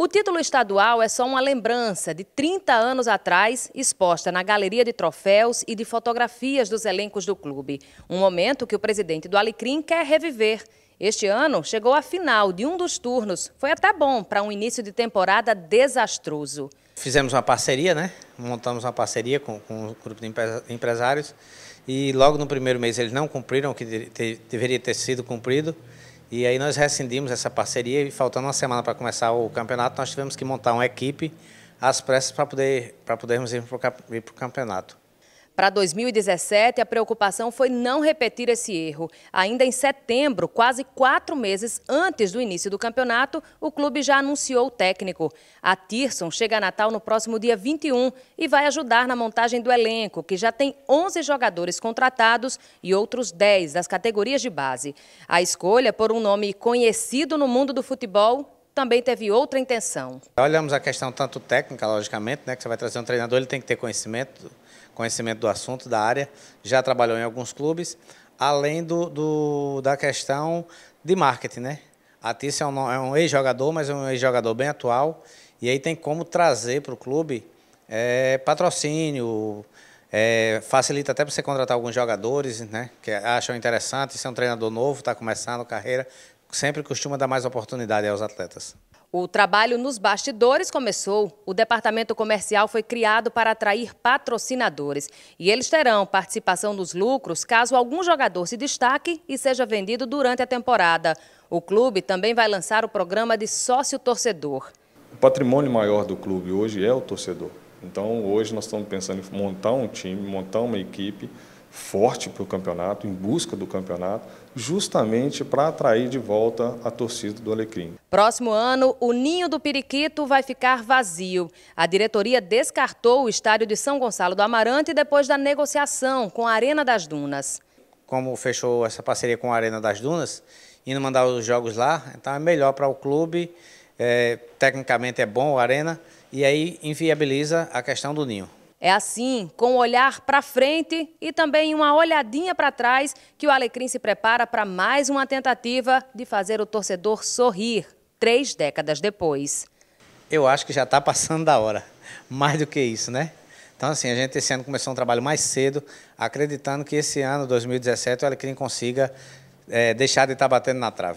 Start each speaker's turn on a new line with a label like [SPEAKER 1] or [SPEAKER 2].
[SPEAKER 1] O título estadual é só uma lembrança de 30 anos atrás, exposta na galeria de troféus e de fotografias dos elencos do clube. Um momento que o presidente do Alecrim quer reviver. Este ano chegou à final de um dos turnos. Foi até bom para um início de temporada desastroso.
[SPEAKER 2] Fizemos uma parceria, né? Montamos uma parceria com, com grupo de empresários e logo no primeiro mês eles não cumpriram o que deveria ter sido cumprido. E aí nós rescindimos essa parceria e faltando uma semana para começar o campeonato, nós tivemos que montar uma equipe às pressas para poder, para podermos ir para o campeonato.
[SPEAKER 1] Para 2017, a preocupação foi não repetir esse erro. Ainda em setembro, quase quatro meses antes do início do campeonato, o clube já anunciou o técnico. A Tirson chega a Natal no próximo dia 21 e vai ajudar na montagem do elenco, que já tem 11 jogadores contratados e outros 10 das categorias de base. A escolha por um nome conhecido no mundo do futebol também teve outra intenção.
[SPEAKER 2] Olhamos a questão tanto técnica, logicamente, né, que você vai trazer um treinador, ele tem que ter conhecimento conhecimento do assunto, da área, já trabalhou em alguns clubes, além do, do da questão de marketing, né? A Tícia é um, é um ex-jogador, mas é um ex-jogador bem atual, e aí tem como trazer para o clube é, patrocínio, é, facilita até para você contratar alguns jogadores, né? Que acham interessante, ser é um treinador novo, está começando a carreira, sempre costuma dar mais oportunidade aos atletas.
[SPEAKER 1] O trabalho nos bastidores começou. O departamento comercial foi criado para atrair patrocinadores. E eles terão participação nos lucros caso algum jogador se destaque e seja vendido durante a temporada. O clube também vai lançar o programa de sócio-torcedor. O patrimônio maior do clube hoje é o torcedor. Então, hoje nós estamos pensando em montar um time, montar uma equipe forte para o campeonato, em busca do campeonato, justamente para atrair de volta a torcida do Alecrim. Próximo ano, o Ninho do Periquito vai ficar vazio. A diretoria descartou o estádio de São Gonçalo do Amarante depois da negociação com a Arena das Dunas.
[SPEAKER 2] Como fechou essa parceria com a Arena das Dunas, indo mandar os jogos lá, então é melhor para o clube, é, tecnicamente é bom a Arena, e aí inviabiliza a questão do Ninho.
[SPEAKER 1] É assim, com um olhar para frente e também uma olhadinha para trás, que o Alecrim se prepara para mais uma tentativa de fazer o torcedor sorrir três décadas depois.
[SPEAKER 2] Eu acho que já está passando da hora, mais do que isso, né? Então, assim, a gente esse ano começou um trabalho mais cedo, acreditando que esse ano, 2017, o Alecrim consiga é, deixar de estar tá batendo na trave. Né?